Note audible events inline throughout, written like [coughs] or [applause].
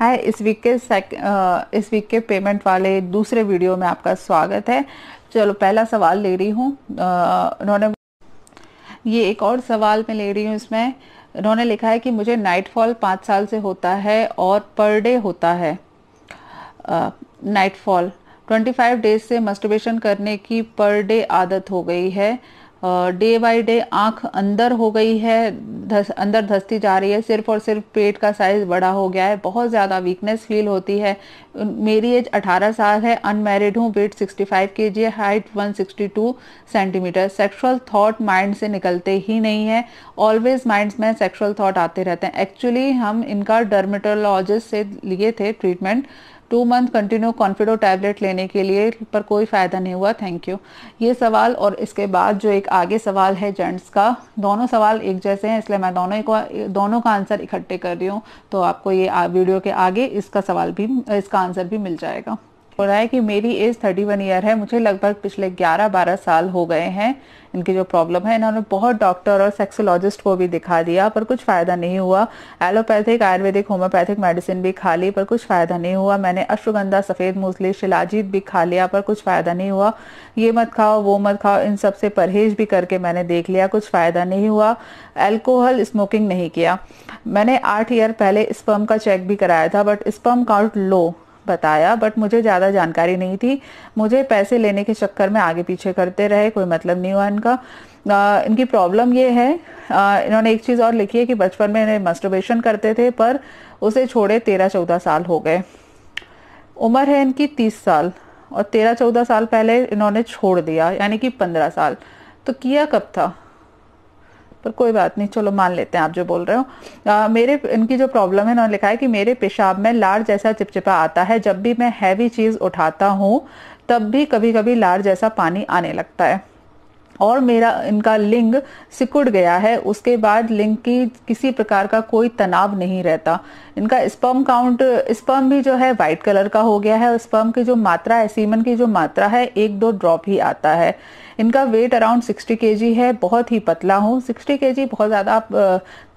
हाय इस वीक के सेक, आ, इस वीक के पेमेंट वाले दूसरे वीडियो में आपका स्वागत है चलो पहला सवाल ले रही हूँ उन्होंने ये एक और सवाल मैं ले रही हूँ इसमें उन्होंने लिखा है कि मुझे नाइटफॉल पाँच साल से होता है और पर डे होता है नाइटफॉल फाइव डेज से मस्टिवेशन करने की पर डे आदत हो गई है डे बाय डे आंख अंदर हो गई है धस अंदर धसती जा रही है सिर्फ और सिर्फ पेट का साइज बड़ा हो गया है बहुत ज़्यादा वीकनेस फील होती है मेरी एज 18 साल है अनमेरिड हूँ weight 65 KG height 162 centimetre sexual thought mind से निकलते ही नहीं है ऑलवेज माइंड में सेक्सुअल थॉट आते रहते हैं एक्चुअली हम इनका डर्मेटोलॉजिस्ट से लिए थे treatment two month continue Confido tablet लेने के लिए पर कोई फ़ायदा नहीं हुआ थैंक यू ये सवाल और इसके बाद जो एक आगे सवाल है जेंट्स का दोनों सवाल एक जैसे हैं इसलिए मैं दोनों को दोनों का आंसर इकट्ठे कर रही हूँ तो आपको ये वीडियो के आगे इसका सवाल भी इसका आंसर भी मिल जाएगा हो रहा है कि मेरी एज 31 ईयर है मुझे लगभग पिछले 11-12 साल हो गए हैं इनकी जो प्रॉब्लम है इन्होंने बहुत डॉक्टर और सेक्सोलॉजिस्ट को भी दिखा दिया पर कुछ फ़ायदा नहीं हुआ एलोपैथिक आयुर्वेदिक होम्योपैथिक मेडिसिन भी खा ली पर कुछ फ़ायदा नहीं हुआ मैंने अश्वगंधा सफ़ेद मूसली शिलाजीत भी खा लिया पर कुछ फ़ायदा नहीं हुआ ये मत खाओ वो मत खाओ इन सब से परहेज भी करके मैंने देख लिया कुछ फ़ायदा नहीं हुआ एल्कोहल स्मोकिंग नहीं किया मैंने आठ ईयर पहले स्पर्म का चेक भी कराया था बट स्पर्म काउंट लो बताया बट मुझे ज़्यादा जानकारी नहीं थी मुझे पैसे लेने के चक्कर में आगे पीछे करते रहे कोई मतलब नहीं हुआ इनका आ, इनकी प्रॉब्लम ये है आ, इन्होंने एक चीज़ और लिखी है कि बचपन में इन्हें मस्टोबेशन करते थे पर उसे छोड़े तेरह चौदह साल हो गए उम्र है इनकी तीस साल और तेरह चौदह साल पहले इन्होंने छोड़ दिया यानी कि पंद्रह साल तो किया कब था पर कोई बात नहीं चलो मान लेते हैं आप जो बोल रहे हो आ, मेरे इनकी जो प्रॉब्लम है उन्होंने लिखा है कि मेरे पेशाब में लार जैसा चिपचिपा आता है जब भी मैं हैवी चीज उठाता हूँ तब भी कभी कभी लार जैसा पानी आने लगता है और मेरा इनका लिंग सिकुड़ गया है उसके बाद लिंग की किसी प्रकार का कोई तनाव नहीं रहता इनका स्पर्म काउंट स्पर्म भी जो है व्हाइट कलर का हो गया है और स्पर्म की जो मात्रा है सीमन की जो मात्रा है एक दो ड्रॉप ही आता है इनका वेट अराउंड 60 के है बहुत ही पतला हूँ 60 के बहुत ज़्यादा आप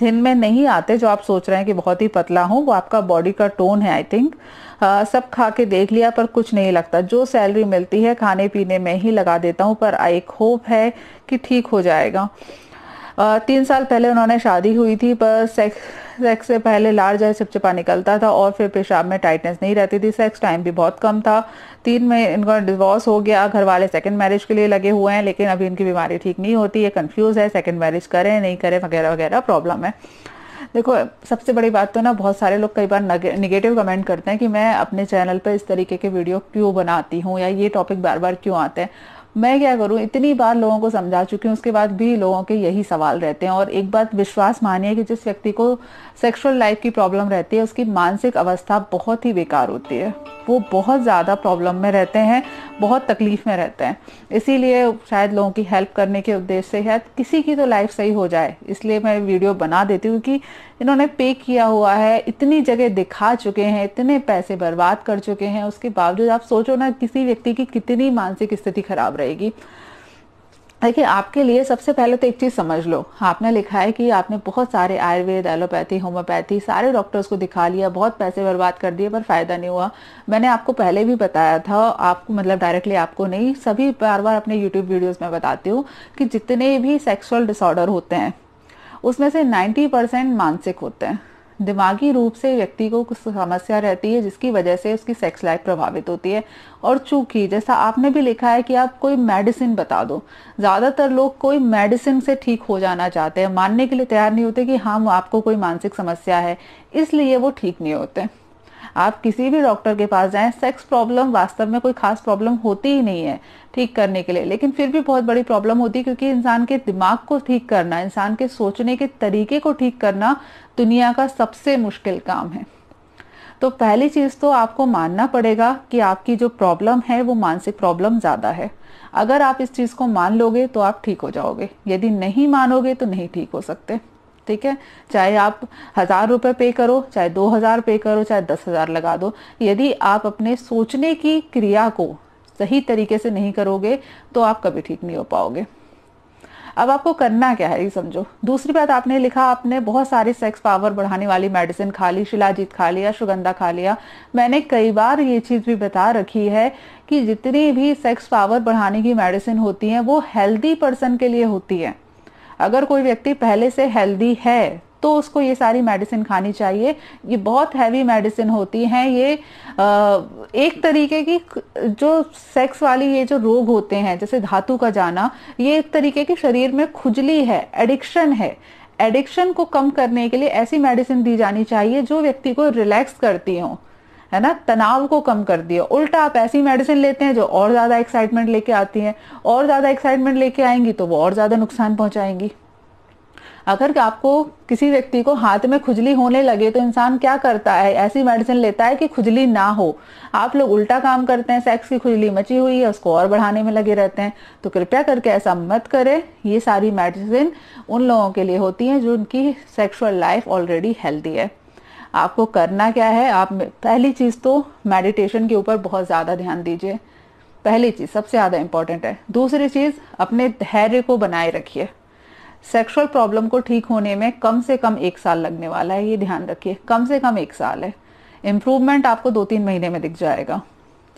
थिन में नहीं आते जो आप सोच रहे हैं कि बहुत ही पतला हूँ वो आपका बॉडी का टोन है आई थिंक सब खा के देख लिया पर कुछ नहीं लगता जो सैलरी मिलती है खाने पीने में ही लगा देता हूँ पर आई होप है कि ठीक हो जाएगा तीन साल पहले उन्होंने शादी हुई थी पर सेक्स सेक्स से पहले लार्ज आई सिप निकलता था और फिर पेशाब में टाइटनेस नहीं रहती थी सेक्स टाइम भी बहुत कम था तीन में इनका डिवोर्स हो गया घर वाले सेकंड मैरिज के लिए लगे हुए हैं लेकिन अभी इनकी बीमारी ठीक नहीं होती ये कंफ्यूज है सेकंड मैरिज करें नहीं करें वगैरह वगैरह प्रॉब्लम है देखो सबसे बड़ी बात तो ना बहुत सारे लोग कई बार निगेटिव कमेंट करते हैं कि मैं अपने चैनल पर इस तरीके के वीडियो क्यों बनाती हूँ या ये टॉपिक बार बार क्यों आते हैं मैं क्या करूं इतनी बार लोगों को समझा चुकी हूं उसके बाद भी लोगों के यही सवाल रहते हैं और एक बात विश्वास मानिए कि जिस व्यक्ति को सेक्सुअल लाइफ की प्रॉब्लम रहती है उसकी मानसिक अवस्था बहुत ही बेकार होती है वो बहुत ज़्यादा प्रॉब्लम में रहते हैं बहुत तकलीफ में रहते हैं इसीलिए शायद लोगों की हेल्प करने के उद्देश्य से शायद किसी की तो लाइफ सही हो जाए इसलिए मैं वीडियो बना देती हूँ कि इन्होंने पे किया हुआ है इतनी जगह दिखा चुके हैं इतने पैसे बर्बाद कर चुके हैं उसके बावजूद आप सोचो ना किसी व्यक्ति की कितनी मानसिक स्थिति खराब रहेगी देखिए आपके लिए सबसे पहले तो एक चीज़ समझ लो आपने लिखा है कि आपने बहुत सारे आयुर्वेद एलोपैथी होम्योपैथी सारे डॉक्टर्स को दिखा लिया बहुत पैसे बर्बाद कर दिए पर फ़ायदा नहीं हुआ मैंने आपको पहले भी बताया था आपको मतलब डायरेक्टली आपको नहीं सभी बार बार अपने यूट्यूब वीडियोज़ में बताती हूँ कि जितने भी सेक्सुअल डिसऑर्डर होते हैं उसमें से नाइन्टी मानसिक होते हैं दिमागी रूप से व्यक्ति को कुछ समस्या रहती है जिसकी वजह से उसकी सेक्स लाइफ प्रभावित होती है और चूंकि जैसा आपने भी लिखा है कि आप कोई मेडिसिन बता दो ज़्यादातर लोग कोई मेडिसिन से ठीक हो जाना चाहते हैं मानने के लिए तैयार नहीं होते कि हाँ आपको कोई मानसिक समस्या है इसलिए वो ठीक नहीं होते आप किसी भी डॉक्टर के पास जाएं सेक्स प्रॉब्लम वास्तव में कोई खास प्रॉब्लम होती ही नहीं है ठीक करने के लिए लेकिन फिर भी बहुत बड़ी प्रॉब्लम होती है क्योंकि इंसान के दिमाग को ठीक करना इंसान के सोचने के तरीके को ठीक करना दुनिया का सबसे मुश्किल काम है तो पहली चीज़ तो आपको मानना पड़ेगा कि आपकी जो प्रॉब्लम है वो मानसिक प्रॉब्लम ज़्यादा है अगर आप इस चीज़ को मान लोगे तो आप ठीक हो जाओगे यदि नहीं मानोगे तो नहीं ठीक हो सकते ठीक है चाहे आप हजार रुपये पे करो चाहे दो हजार पे करो चाहे दस हजार लगा दो यदि आप अपने सोचने की क्रिया को सही तरीके से नहीं करोगे तो आप कभी ठीक नहीं हो पाओगे अब आपको करना क्या है ये समझो दूसरी बात आपने लिखा आपने बहुत सारी सेक्स पावर बढ़ाने वाली मेडिसिन खा ली शिलाजीत खा लिया सुगंधा खा लिया मैंने कई बार ये चीज़ भी बता रखी है कि जितनी भी सेक्स पावर बढ़ाने की मेडिसिन होती है वो हेल्दी पर्सन के लिए होती है अगर कोई व्यक्ति पहले से हेल्दी है तो उसको ये सारी मेडिसिन खानी चाहिए ये बहुत हैवी मेडिसिन होती हैं ये एक तरीके की जो सेक्स वाली ये जो रोग होते हैं जैसे धातु का जाना ये एक तरीके की शरीर में खुजली है एडिक्शन है एडिक्शन को कम करने के लिए ऐसी मेडिसिन दी जानी चाहिए जो व्यक्ति को रिलैक्स करती हों है ना तनाव को कम कर दिया उल्टा आप ऐसी मेडिसिन लेते हैं जो और ज्यादा एक्साइटमेंट लेके आती है और ज्यादा एक्साइटमेंट लेके आएंगी तो वो और ज्यादा नुकसान पहुंचाएंगी अगर आपको किसी व्यक्ति को हाथ में खुजली होने लगे तो इंसान क्या करता है ऐसी मेडिसिन लेता है कि खुजली ना हो आप लोग उल्टा काम करते हैं सेक्स की खुजली मची हुई है उसको और बढ़ाने में लगे रहते हैं तो कृपया करके ऐसा मत करें ये सारी मेडिसिन उन लोगों के लिए होती है जो उनकी सेक्सुअल लाइफ ऑलरेडी हेल्दी है आपको करना क्या है आप पहली चीज़ तो मेडिटेशन के ऊपर बहुत ज़्यादा ध्यान दीजिए पहली चीज़ सबसे ज़्यादा इंपॉर्टेंट है दूसरी चीज़ अपने धैर्य को बनाए रखिए सेक्सुअल प्रॉब्लम को ठीक होने में कम से कम एक साल लगने वाला है ये ध्यान रखिए कम से कम एक साल है इम्प्रूवमेंट आपको दो तीन महीने में दिख जाएगा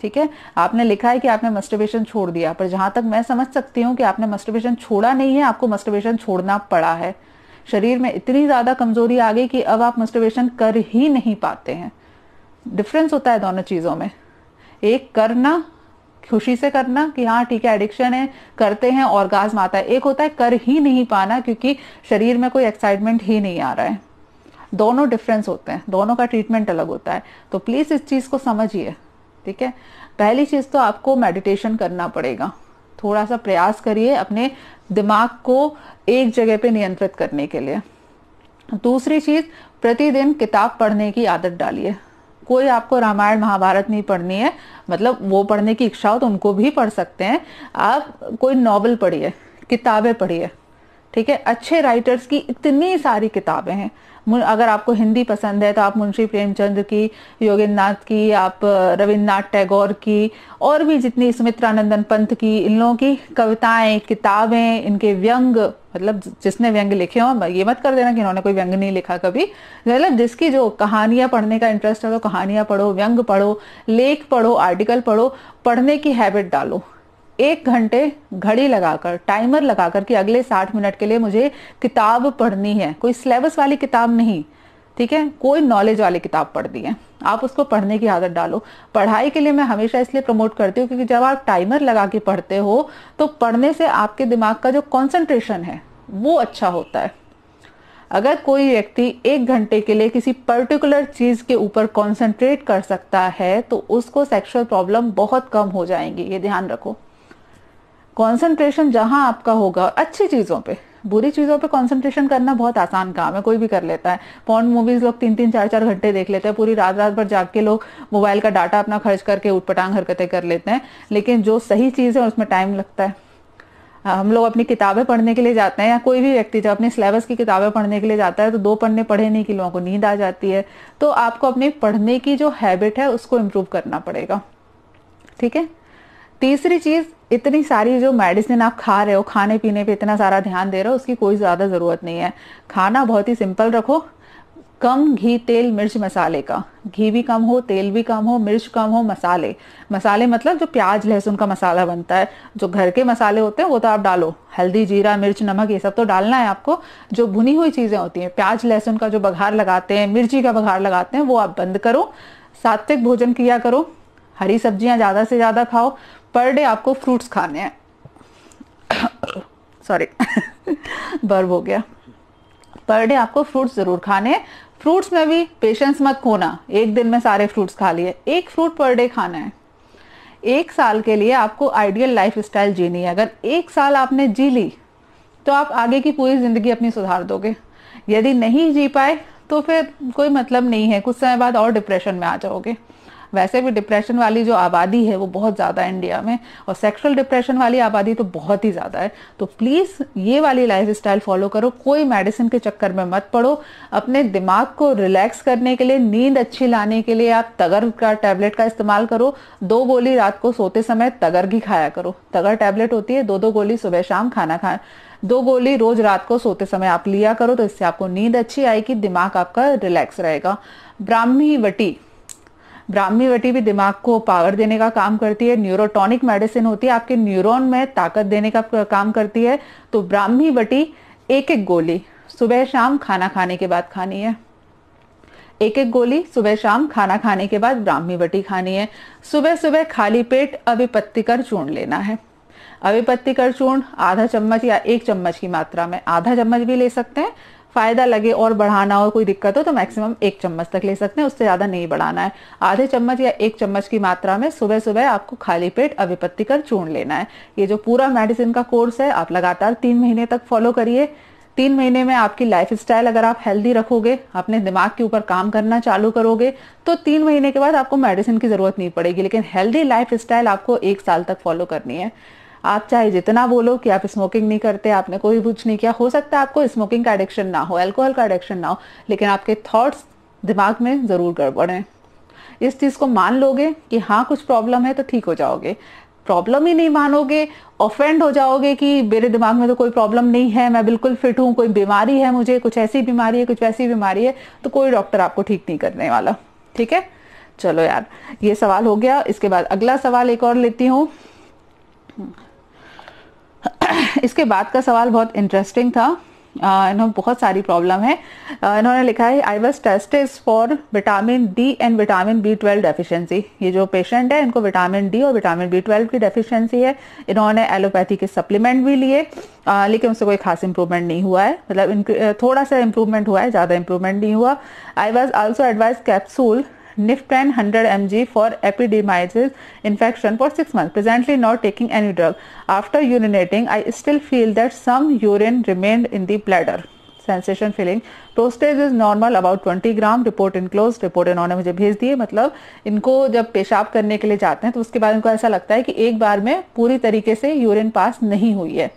ठीक है आपने लिखा है कि आपने मस्टिवेशन छोड़ दिया पर जहां तक मैं समझ सकती हूँ कि आपने मस्टिवेशन छोड़ा नहीं है आपको मस्टिवेशन छोड़ना पड़ा है शरीर में इतनी ज़्यादा कमज़ोरी आ गई कि अब आप मस्टिवेशन कर ही नहीं पाते हैं डिफरेंस होता है दोनों चीज़ों में एक करना खुशी से करना कि हाँ ठीक है एडिक्शन है करते हैं और गाज माता है एक होता है कर ही नहीं पाना क्योंकि शरीर में कोई एक्साइटमेंट ही नहीं आ रहा है दोनों डिफरेंस होते हैं दोनों का ट्रीटमेंट अलग होता है तो प्लीज़ इस चीज़ को समझिए ठीक है पहली चीज़ तो आपको मेडिटेशन करना पड़ेगा थोड़ा सा प्रयास करिए अपने दिमाग को एक जगह पे नियंत्रित करने के लिए दूसरी चीज प्रतिदिन किताब पढ़ने की आदत डालिए कोई आपको रामायण महाभारत नहीं पढ़नी है मतलब वो पढ़ने की इच्छा हो तो उनको भी पढ़ सकते हैं आप कोई नॉवल पढ़िए किताबें पढ़िए ठीक है अच्छे राइटर्स की इतनी सारी किताबें हैं अगर आपको हिंदी पसंद है तो आप मुंशी प्रेमचंद की योगेंद्र की आप रविन्द्रनाथ टैगोर की और भी जितनी सुमित्रानंदन पंत की इन लोगों की कविताएं किताबें इनके व्यंग मतलब जिसने व्यंग लिखे हो ये मत कर देना कि इन्होंने कोई व्यंग नहीं लिखा कभी मतलब जिसकी जो कहानियां पढ़ने का इंटरेस्ट है तो कहानियां पढ़ो व्यंग पढ़ो लेख पढ़ो आर्टिकल पढ़ो पढ़ने की हैबिट डालो एक घंटे घड़ी लगाकर टाइमर लगाकर कि अगले साठ मिनट के लिए मुझे किताब पढ़नी है कोई सिलेबस वाली किताब नहीं ठीक है कोई नॉलेज वाली किताब पढ़ दी है आप उसको पढ़ने की आदत डालो पढ़ाई के लिए मैं हमेशा इसलिए प्रमोट करती हूँ क्योंकि जब आप टाइमर लगा के पढ़ते हो तो पढ़ने से आपके दिमाग का जो कॉन्सेंट्रेशन है वो अच्छा होता है अगर कोई व्यक्ति एक घंटे के लिए किसी पर्टिकुलर चीज के ऊपर कॉन्सेंट्रेट कर सकता है तो उसको सेक्सुअल प्रॉब्लम बहुत कम हो जाएंगी ये ध्यान रखो कंसंट्रेशन जहां आपका होगा और अच्छी चीजों पे बुरी चीजों पे कंसंट्रेशन करना बहुत आसान काम है कोई भी कर लेता है पॉन्ड मूवीज लोग तीन तीन चार चार घंटे देख लेते हैं पूरी रात रात भर जाग के लोग मोबाइल का डाटा अपना खर्च करके उठपटांग हरकतें कर लेते हैं लेकिन जो सही चीज है उसमें टाइम लगता है हम लोग अपनी किताबें पढ़ने के लिए जाते हैं या कोई भी व्यक्ति जब अपने सिलेबस की किताबें पढ़ने के लिए जाता है तो दो पढ़ने पढ़े नहीं कि लोगों को नींद आ जाती है तो आपको अपने पढ़ने की जो हैबिट है उसको इम्प्रूव करना पड़ेगा ठीक है तीसरी चीज इतनी सारी जो मेडिसिन आप खा रहे हो खाने पीने पे इतना सारा ध्यान दे रहे हो उसकी कोई ज़्यादा ज़रूरत नहीं है खाना बहुत ही सिंपल रखो कम घी तेल मिर्च मसाले का घी भी कम हो तेल भी कम हो मिर्च कम हो मसाले मसाले मतलब जो प्याज लहसुन का मसाला बनता है जो घर के मसाले होते हैं वो तो आप डालो हल्दी जीरा मिर्च नमक ये सब तो डालना है आपको जो भुनी हुई चीज़ें होती हैं प्याज लहसुन का जो बघार लगाते हैं मिर्ची का बघार लगाते हैं वो आप बंद करो सात्विक भोजन किया करो हरी सब्जियां ज़्यादा से ज़्यादा खाओ पर डे आपको फ्रूट्स खाने हैं [coughs] सॉरी [laughs] बर्ब हो गया पर डे आपको फ्रूट्स ज़रूर खाने हैं फ्रूट्स में भी पेशेंस मत खोना एक दिन में सारे फ्रूट्स खा लिए एक फ्रूट पर डे खाना है एक साल के लिए आपको आइडियल लाइफ स्टाइल जीनी है अगर एक साल आपने जी ली तो आप आगे की पूरी ज़िंदगी अपनी सुधार दोगे यदि नहीं जी पाए तो फिर कोई मतलब नहीं है कुछ समय बाद और डिप्रेशन में आ जाओगे वैसे भी डिप्रेशन वाली जो आबादी है वो बहुत ज़्यादा है इंडिया में और सेक्सुअल डिप्रेशन वाली आबादी तो बहुत ही ज़्यादा है तो प्लीज़ ये वाली लाइफ स्टाइल फॉलो करो कोई मेडिसिन के चक्कर में मत पड़ो अपने दिमाग को रिलैक्स करने के लिए नींद अच्छी लाने के लिए आप तगर का टैबलेट का इस्तेमाल करो दो गोली रात को सोते समय तगर की खाया करो तगर टैबलेट होती है दो दो गोली सुबह शाम खाना खाए दो गोली रोज रात को सोते समय आप लिया करो तो इससे आपको नींद अच्छी आएगी दिमाग आपका रिलैक्स रहेगा ब्राह्मी वटी ब्राह्मी वटी भी दिमाग को पावर देने का काम करती है न्यूरोटॉनिक मेडिसिन होती है आपके न्यूरोन में ताकत देने का काम करती है तो ब्राह्मी वटी एक एक गोली सुबह शाम खाना खाने के बाद खानी है एक एक गोली सुबह शाम खाना खाने के बाद ब्राह्मी वटी खानी है सुबह सुबह खाली पेट अभिपत्ति कर चूर्ण लेना है अभिपत्ति कर चूर्ण आधा चम्मच या एक चम्मच की मात्रा में आधा चम्मच भी ले सकते हैं फायदा लगे और बढ़ाना हो कोई दिक्कत हो तो मैक्सिमम एक चम्मच तक ले सकते हैं उससे ज़्यादा नहीं बढ़ाना है आधे चम्मच या एक चम्मच की मात्रा में सुबह सुबह आपको खाली पेट कर चूर्ण लेना है ये जो पूरा मेडिसिन का कोर्स है आप लगातार तीन महीने तक फॉलो करिए तीन महीने में आपकी लाइफ स्टाइल अगर आप हेल्दी रखोगे अपने दिमाग के ऊपर काम करना चालू करोगे तो तीन महीने के बाद आपको मेडिसिन की ज़रूरत नहीं पड़ेगी लेकिन हेल्दी लाइफ स्टाइल आपको एक साल तक फॉलो करनी है आप चाहे जितना बोलो कि आप स्मोकिंग नहीं करते आपने कोई कुछ नहीं किया हो सकता है आपको स्मोकिंग का एडिक्शन ना हो एल्कोहल का एडिक्शन ना हो लेकिन आपके थॉट्स दिमाग में ज़रूर गड़बड़े इस चीज़ को मान लोगे कि हाँ कुछ प्रॉब्लम है तो ठीक हो जाओगे प्रॉब्लम ही नहीं मानोगे ऑफेंड हो जाओगे कि मेरे दिमाग में तो कोई प्रॉब्लम नहीं है मैं बिल्कुल फिट हूं कोई बीमारी है मुझे कुछ ऐसी बीमारी है कुछ वैसी बीमारी है तो कोई डॉक्टर आपको ठीक नहीं करने वाला ठीक है चलो यार ये सवाल हो गया इसके बाद अगला सवाल एक और लेती हूँ इसके बाद का सवाल बहुत इंटरेस्टिंग था इन्होंने बहुत सारी प्रॉब्लम है इन्होंने लिखा है I was is for vitamin D and vitamin B twelve deficiency ये जो पेशेंट है इनको विटामिन डी और विटामिन बी ट्वेल्व की डेफिशिएंसी है इन्होंने एलोपैथी के सप्लीमेंट भी लिए लेकिन उससे कोई खास इंप्रूवमेंट नहीं हुआ है मतलब थोड़ा सा इंप्रूवमेंट हुआ है ज़्यादा इंप्रूवमेंट नहीं हुआ I was also advised capsule Niftan 100 mg for epidermitis infection for 6 months. Presently not taking any drug. After urinating, I still feel that some urine remained in the bladder. Sensation feeling prostate is normal about twenty gram report enclose report इन्होंने मुझे भेज दी है मतलब इनको जब पेशाब करने के लिए जाते हैं तो उसके बाद इनको ऐसा लगता है कि एक बार में पूरी तरीके से यूरिन पास नहीं हुई है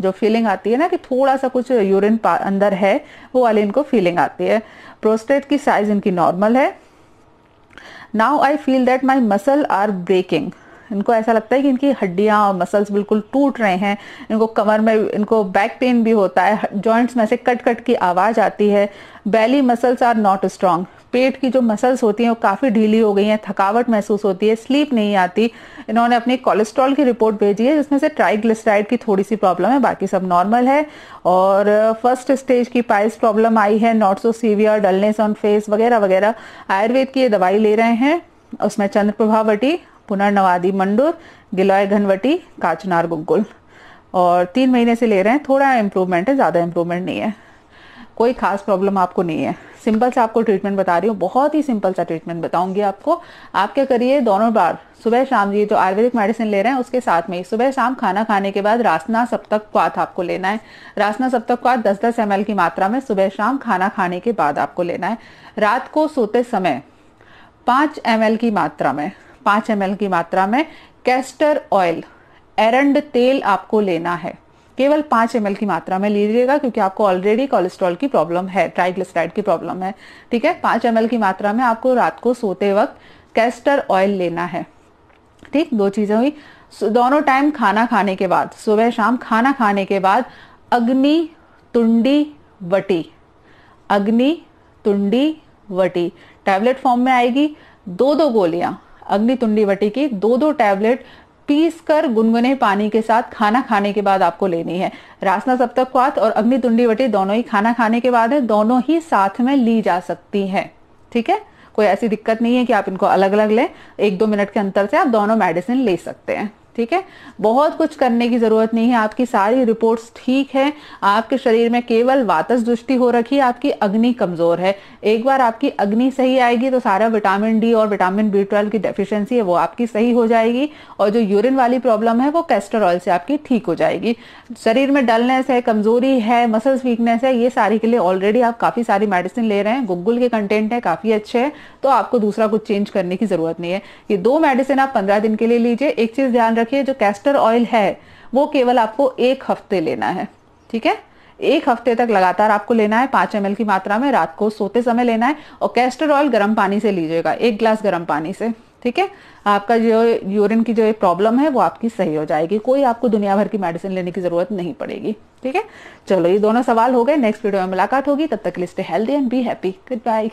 जो फीलिंग आती है ना कि थोड़ा सा कुछ यूरिन अंदर है वो वाली इनको फीलिंग आती है प्रोस्टेट की साइज इनकी नॉर्मल है now I feel that my muscle are breaking इनको ऐसा लगता है कि इनकी हड्डियाँ और मसल्स बिल्कुल टूट रहे हैं इनको कमर में इनको बैक पेन भी होता है जॉइंट्स में से कट कट की आवाज़ आती है belly muscles are not strong पेट की जो मसल्स होती हैं वो काफ़ी ढीली हो गई हैं थकावट महसूस होती है स्लीप नहीं आती इन्होंने अपनी कोलेस्ट्रॉल की रिपोर्ट भेजी है जिसमें से ट्राइग्लिसराइड की थोड़ी सी प्रॉब्लम है बाकी सब नॉर्मल है और फर्स्ट uh, स्टेज की पाइल्स प्रॉब्लम आई है not so severe dullness on face वगैरह वगैरह आयुर्वेद की ये दवाई ले रहे हैं उसमें चंद्र प्रभावटी पुनर्नवादी मंडूर गिलोय घनवटी काचनार गुग्गुल और तीन महीने से ले रहे हैं थोड़ा इम्प्रूवमेंट है ज़्यादा इम्प्रूवमेंट नहीं है कोई खास प्रॉब्लम आपको नहीं है सिंपल सा आपको ट्रीटमेंट बता रही हूँ बहुत ही सिंपल सा ट्रीटमेंट बताऊंगी आपको आप क्या करिए दोनों बार सुबह शाम ये जो आयुर्वेदिक मेडिसिन ले रहे हैं उसके साथ में सुबह शाम खाना खाने के बाद रासना सप्तक क्वाथ आपको लेना है रासना सप्तक क्वाथ दस दस एम की मात्रा में सुबह शाम खाना खाने के बाद आपको लेना है रात को सोते समय पांच एम की मात्रा में पांच एम की मात्रा में कैस्टर ऑयल एरंड तेल आपको लेना है केवल पांच एम की मात्रा में लीजिएगा क्योंकि आपको ऑलरेडी कोलेस्ट्रॉल की प्रॉब्लम है ट्राइग्लिसराइड की प्रॉब्लम है ठीक है पांच एम की मात्रा में आपको रात को सोते वक्त कैस्टर ऑयल लेना है ठीक दो चीजें हुई दोनों टाइम खाना खाने के बाद सुबह शाम खाना खाने के बाद अग्नि तुंडी वटी अग्नि तुंडी वटी टैबलेट फॉर्म में आएगी दो दो गोलियां अग्नि तुंडी वटी की दो दो टैबलेट पीस कर गुनगुने पानी के साथ खाना खाने के बाद आपको लेनी है रासना सप्तक क्वात और अग्नि तुंडी वटी दोनों ही खाना खाने के बाद है दोनों ही साथ में ली जा सकती है ठीक है कोई ऐसी दिक्कत नहीं है कि आप इनको अलग अलग लें एक दो मिनट के अंतर से आप दोनों मेडिसिन ले सकते हैं ठीक है बहुत कुछ करने की जरूरत नहीं है आपकी सारी रिपोर्ट्स ठीक है आपके शरीर में केवल वातस दृष्टि हो रखी है आपकी अग्नि कमजोर है एक बार आपकी अग्नि सही आएगी तो सारा विटामिन डी और विटामिन बी ट्वेल्व की डेफिशिएंसी है वो आपकी सही हो जाएगी और जो यूरिन वाली प्रॉब्लम है वो कैस्टरॉल से आपकी ठीक हो जाएगी शरीर में डलनेस है कमजोरी है मसल्स वीकनेस है ये सारी के लिए ऑलरेडी आप काफी सारी मेडिसिन ले रहे हैं गुगुल के कंटेंट है काफी अच्छे है तो आपको दूसरा कुछ चेंज करने की जरूरत नहीं है ये दो मेडिसिन आप पंद्रह दिन के लिए लीजिए एक चीज ध्यान रख रखिए जो कैस्टर ऑयल है वो केवल आपको एक हफ्ते लेना है ठीक है एक हफ्ते तक लगातार आपको लेना है पांच एम की मात्रा में रात को सोते समय लेना है और कैस्टर ऑयल गर्म पानी से लीजिएगा एक ग्लास गर्म पानी से ठीक है आपका जो यूरिन की जो एक प्रॉब्लम है वो आपकी सही हो जाएगी कोई आपको दुनिया भर की मेडिसिन लेने की जरूरत नहीं पड़ेगी ठीक है चलो ये दोनों सवाल हो गए नेक्स्ट वीडियो में मुलाकात होगी तब तक list healthy and be happy good bye